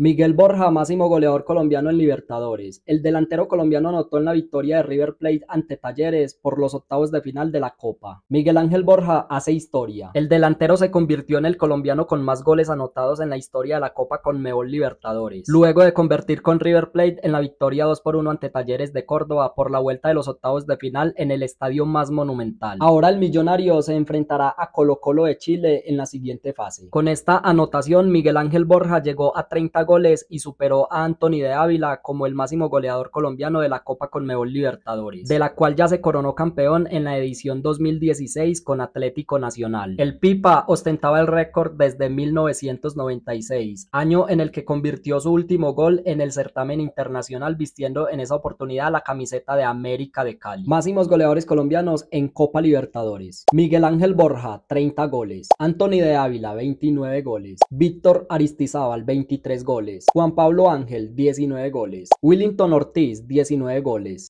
Miguel Borja, máximo goleador colombiano en Libertadores. El delantero colombiano anotó en la victoria de River Plate ante Talleres por los octavos de final de la Copa. Miguel Ángel Borja hace historia. El delantero se convirtió en el colombiano con más goles anotados en la historia de la Copa con Meol Libertadores, luego de convertir con River Plate en la victoria 2 por 1 ante Talleres de Córdoba por la vuelta de los octavos de final en el estadio más monumental. Ahora el millonario se enfrentará a Colo Colo de Chile en la siguiente fase. Con esta anotación, Miguel Ángel Borja llegó a 30 goles y superó a Anthony de Ávila como el máximo goleador colombiano de la Copa Conmebol Libertadores, de la cual ya se coronó campeón en la edición 2016 con Atlético Nacional. El Pipa ostentaba el récord desde 1996, año en el que convirtió su último gol en el certamen internacional vistiendo en esa oportunidad la camiseta de América de Cali. Máximos goleadores colombianos en Copa Libertadores. Miguel Ángel Borja, 30 goles. Anthony de Ávila, 29 goles. Víctor Aristizábal, 23 goles. Juan Pablo Ángel, 19 goles. Willington Ortiz, 19 goles.